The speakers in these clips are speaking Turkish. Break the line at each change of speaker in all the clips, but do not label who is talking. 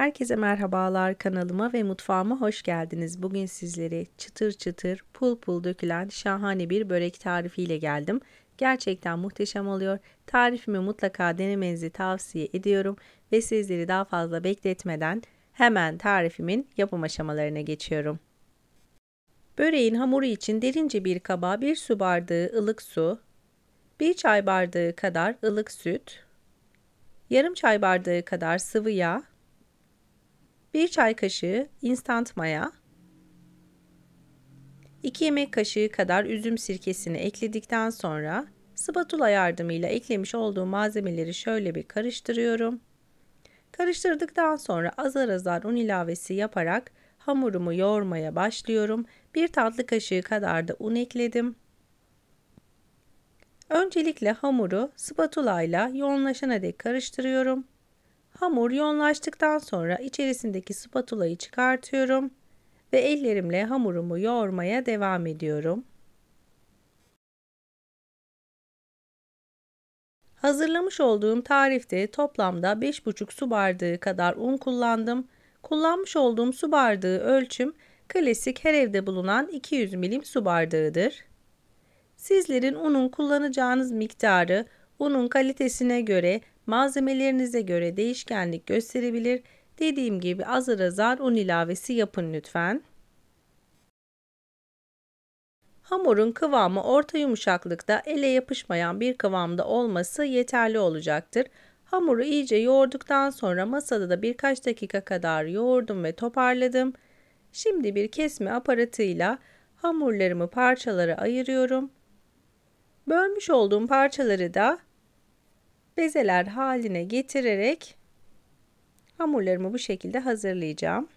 Herkese merhabalar kanalıma ve mutfağıma hoş geldiniz. Bugün sizlere çıtır çıtır pul pul dökülen şahane bir börek tarifiyle geldim. Gerçekten muhteşem oluyor. Tarifimi mutlaka denemenizi tavsiye ediyorum ve sizleri daha fazla bekletmeden hemen tarifimin yapım aşamalarına geçiyorum. Böreğin hamuru için derince bir kaba 1 su bardağı ılık su, 1 çay bardağı kadar ılık süt, yarım çay bardağı kadar sıvı yağ, 1 çay kaşığı instant maya, 2 yemek kaşığı kadar üzüm sirkesini ekledikten sonra spatula yardımıyla eklemiş olduğum malzemeleri şöyle bir karıştırıyorum. Karıştırdıktan sonra azar azar un ilavesi yaparak hamurumu yoğurmaya başlıyorum. Bir tatlı kaşığı kadar da un ekledim. Öncelikle hamuru spatula ile yoğunlaşana dek karıştırıyorum. Hamur yoğunlaştıktan sonra içerisindeki spatulayı çıkartıyorum ve ellerimle hamurumu yoğurmaya devam ediyorum. Hazırlamış olduğum tarifte toplamda 5,5 su bardağı kadar un kullandım. Kullanmış olduğum su bardağı ölçüm klasik her evde bulunan 200 milim su bardağıdır. Sizlerin unun kullanacağınız miktarı unun kalitesine göre Malzemelerinize göre değişkenlik gösterebilir. Dediğim gibi azar azar un ilavesi yapın lütfen. Hamurun kıvamı orta yumuşaklıkta ele yapışmayan bir kıvamda olması yeterli olacaktır. Hamuru iyice yoğurduktan sonra masada da birkaç dakika kadar yoğurdum ve toparladım. Şimdi bir kesme aparatıyla hamurlarımı parçalara ayırıyorum. Bölmüş olduğum parçaları da bezeler haline getirerek hamurlarımı bu şekilde hazırlayacağım.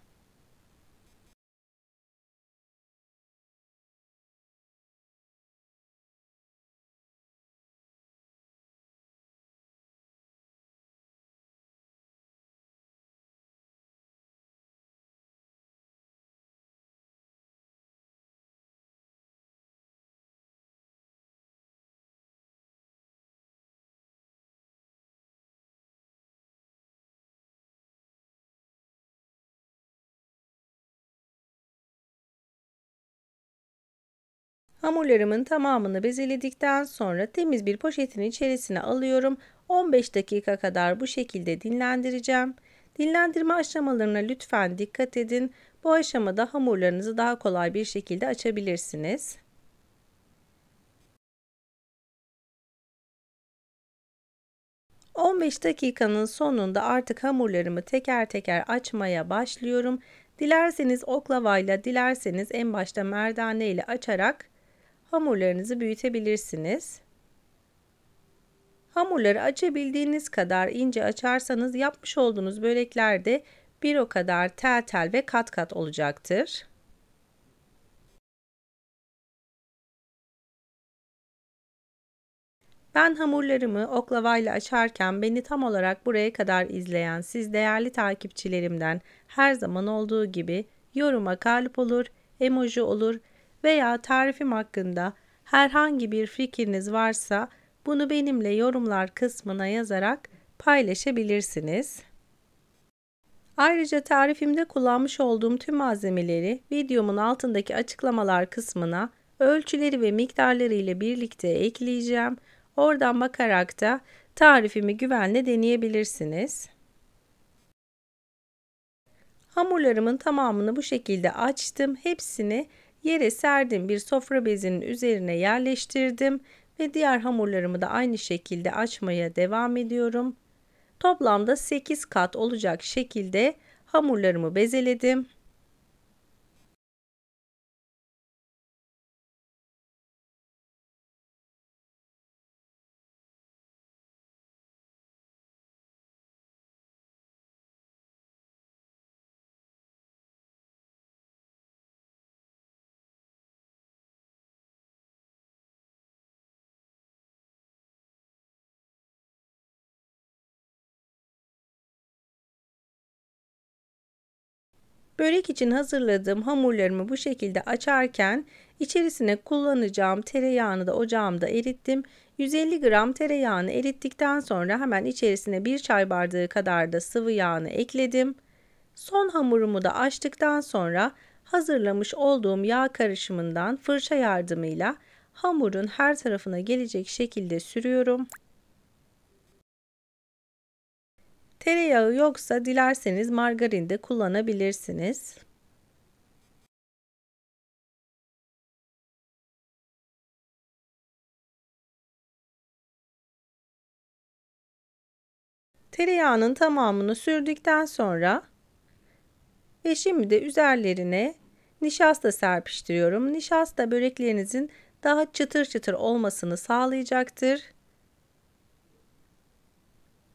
Hamurlarımın tamamını bezeledikten sonra temiz bir poşetin içerisine alıyorum. 15 dakika kadar bu şekilde dinlendireceğim. Dinlendirme aşamalarına lütfen dikkat edin. Bu aşamada hamurlarınızı daha kolay bir şekilde açabilirsiniz. ...15 dakikanın sonunda artık hamurlarımı teker teker açmaya başlıyorum. Dilerseniz oklavayla, dilerseniz en başta merdane ile açarak hamurlarınızı büyütebilirsiniz. Hamurları açabildiğiniz kadar ince açarsanız yapmış olduğunuz börekler de bir o kadar tel tel ve kat kat olacaktır. Ben hamurlarımı oklavayla açarken beni tam olarak buraya kadar izleyen siz değerli takipçilerimden her zaman olduğu gibi yoruma kalp olur, emoji olur veya tarifim hakkında herhangi bir fikriniz varsa bunu benimle yorumlar kısmına yazarak paylaşabilirsiniz. Ayrıca tarifimde kullanmış olduğum tüm malzemeleri videomun altındaki açıklamalar kısmına ölçüleri ve miktarları ile birlikte ekleyeceğim. Oradan bakarak da tarifimi güvenle deneyebilirsiniz. Hamurlarımın tamamını bu şekilde açtım. Hepsini Yere serdim bir sofra bezinin üzerine yerleştirdim ve diğer hamurlarımı da aynı şekilde açmaya devam ediyorum. Toplamda 8 kat olacak şekilde hamurlarımı bezeledim. Börek için hazırladığım hamurlarımı bu şekilde açarken içerisine kullanacağım tereyağını da ocağımda erittim. 150 gram tereyağını erittikten sonra hemen içerisine bir çay bardağı kadar da sıvı yağını ekledim. Son hamurumu da açtıktan sonra hazırlamış olduğum yağ karışımından fırça yardımıyla hamurun her tarafına gelecek şekilde sürüyorum. Tereyağı yoksa dilerseniz margarin de kullanabilirsiniz. Tereyağının tamamını sürdükten sonra ve şimdi de üzerlerine nişasta serpiştiriyorum. Nişasta böreklerinizin daha çıtır çıtır olmasını sağlayacaktır.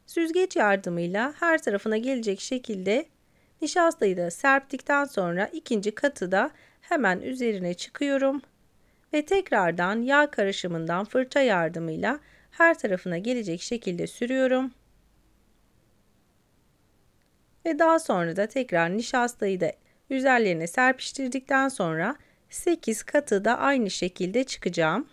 Süzgeç yardımıyla her tarafına gelecek şekilde nişastayı da serptikten sonra ikinci katı da hemen üzerine çıkıyorum ve tekrardan yağ karışımından fırça yardımıyla her tarafına gelecek şekilde sürüyorum. Ve daha sonra da tekrar nişastayı da üzerlerine serpiştirdikten sonra 8 katı da aynı şekilde çıkacağım.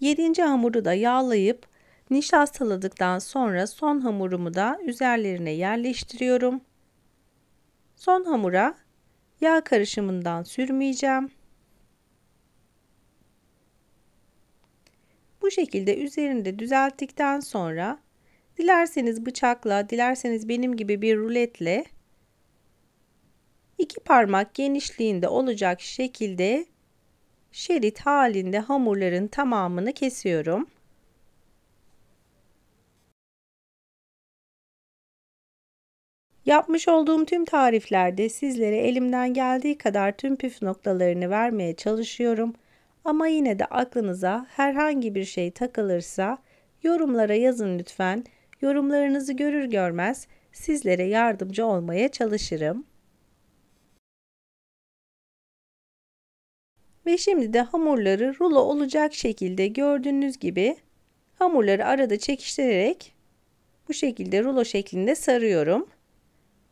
7. hamuru da yağlayıp nişastaladıktan sonra son hamurumu da üzerlerine yerleştiriyorum. Son hamura yağ karışımından sürmeyeceğim. Bu şekilde üzerinde düzelttikten sonra dilerseniz bıçakla, dilerseniz benim gibi bir ruletle iki parmak genişliğinde olacak şekilde şerit halinde hamurların tamamını kesiyorum. Yapmış olduğum tüm tariflerde sizlere elimden geldiği kadar tüm püf noktalarını vermeye çalışıyorum. Ama yine de aklınıza herhangi bir şey takılırsa yorumlara yazın lütfen. Yorumlarınızı görür görmez sizlere yardımcı olmaya çalışırım. Ve şimdi de hamurları rulo olacak şekilde gördüğünüz gibi hamurları arada çekiştirerek bu şekilde rulo şeklinde sarıyorum.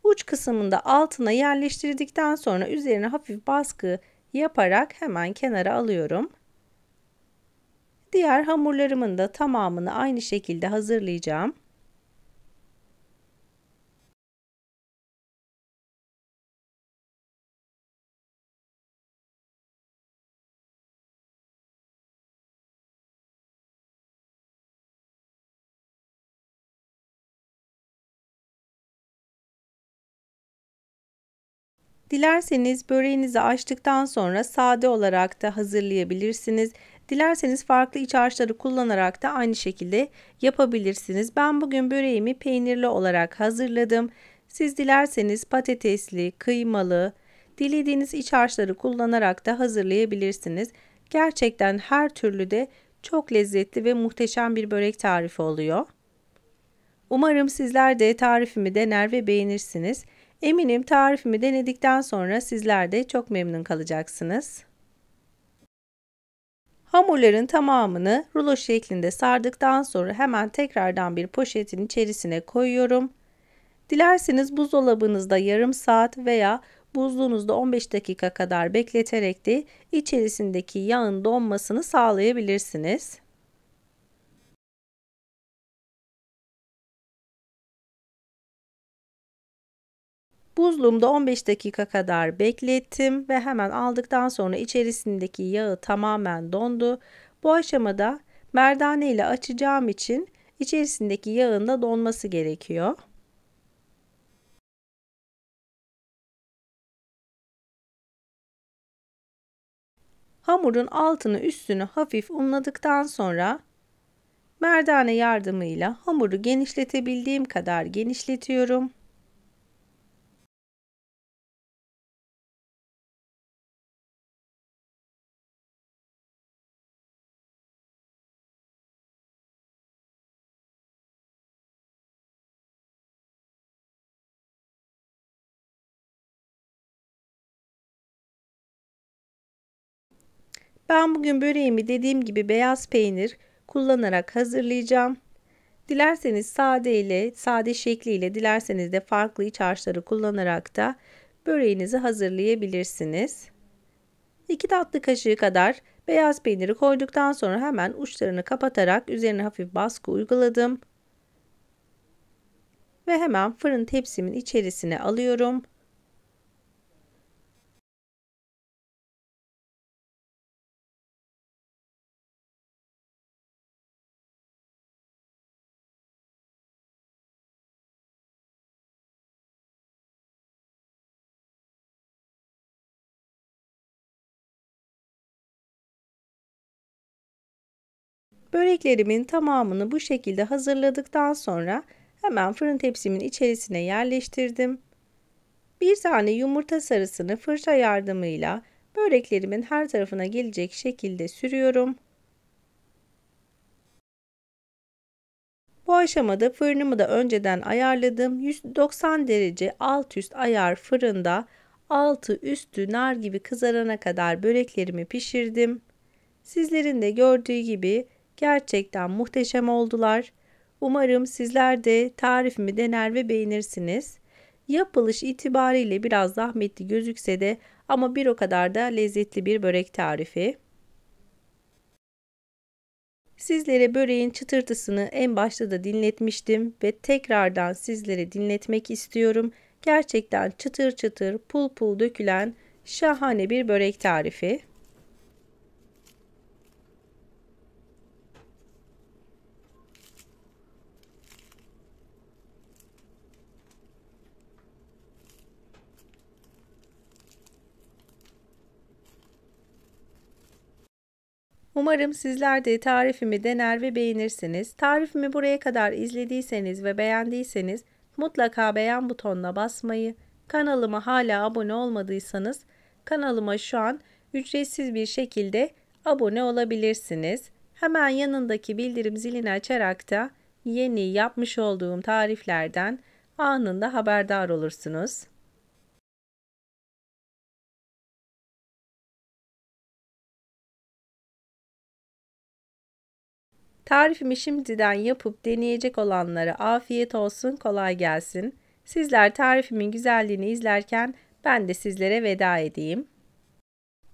Uç kısmında altına yerleştirdikten sonra üzerine hafif baskı yaparak hemen kenara alıyorum. Diğer hamurlarımın da tamamını aynı şekilde hazırlayacağım. Dilerseniz böreğinizi açtıktan sonra sade olarak da hazırlayabilirsiniz. Dilerseniz farklı iç harçları kullanarak da aynı şekilde yapabilirsiniz. Ben bugün böreğimi peynirli olarak hazırladım. Siz dilerseniz patatesli, kıymalı, dilediğiniz iç harçları kullanarak da hazırlayabilirsiniz. Gerçekten her türlü de çok lezzetli ve muhteşem bir börek tarifi oluyor. Umarım sizler de tarifimi dener ve beğenirsiniz. Eminim tarifimi denedikten sonra sizler de çok memnun kalacaksınız. Hamurların tamamını rulo şeklinde sardıktan sonra hemen tekrardan bir poşetin içerisine koyuyorum. Dilerseniz buzdolabınızda yarım saat veya buzluğunuzda 15 dakika kadar bekleterek de içerisindeki yağın donmasını sağlayabilirsiniz. Buzluğumda 15 dakika kadar beklettim ve hemen aldıktan sonra içerisindeki yağı tamamen dondu. Bu aşamada merdane ile açacağım için içerisindeki yağın da donması gerekiyor. Hamurun altını üstünü hafif unladıktan sonra merdane yardımıyla hamuru genişletebildiğim kadar genişletiyorum. Ben bugün böreğimi dediğim gibi beyaz peynir kullanarak hazırlayacağım. Dilerseniz sade ile, sade şekliyle, dilerseniz de farklı iç harçları kullanarak da böreğinizi hazırlayabilirsiniz. 2 tatlı kaşığı kadar beyaz peyniri koyduktan sonra hemen uçlarını kapatarak üzerine hafif baskı uyguladım. Ve hemen fırın tepsimin içerisine alıyorum. Böreklerimin tamamını bu şekilde hazırladıktan sonra hemen fırın tepsimin içerisine yerleştirdim. Bir tane yumurta sarısını fırça yardımıyla böreklerimin her tarafına gelecek şekilde sürüyorum. Bu aşamada fırınımı da önceden ayarladım. 190 derece alt üst ayar fırında altı üstü nar gibi kızarana kadar böreklerimi pişirdim. Sizlerin de gördüğü gibi Gerçekten muhteşem oldular. Umarım sizler de tarifimi dener ve beğenirsiniz. Yapılış itibariyle biraz zahmetli gözükse de ama bir o kadar da lezzetli bir börek tarifi. Sizlere böreğin çıtırtısını en başta da dinletmiştim ve tekrardan sizlere dinletmek istiyorum. Gerçekten çıtır çıtır pul pul dökülen şahane bir börek tarifi. Umarım sizler de tarifimi dener ve beğenirsiniz. Tarifimi buraya kadar izlediyseniz ve beğendiyseniz mutlaka beğen butonuna basmayı, kanalıma hala abone olmadıysanız kanalıma şu an ücretsiz bir şekilde abone olabilirsiniz. Hemen yanındaki bildirim zilini açarak da yeni yapmış olduğum tariflerden anında haberdar
olursunuz.
Tarifimi şimdiden yapıp deneyecek olanlara afiyet olsun, kolay gelsin. Sizler tarifimin güzelliğini izlerken ben de sizlere veda edeyim.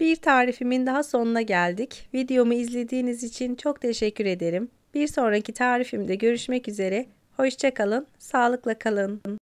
Bir tarifimin daha sonuna geldik. Videomu izlediğiniz için çok teşekkür ederim. Bir sonraki tarifimde görüşmek üzere. Hoşçakalın, sağlıkla kalın.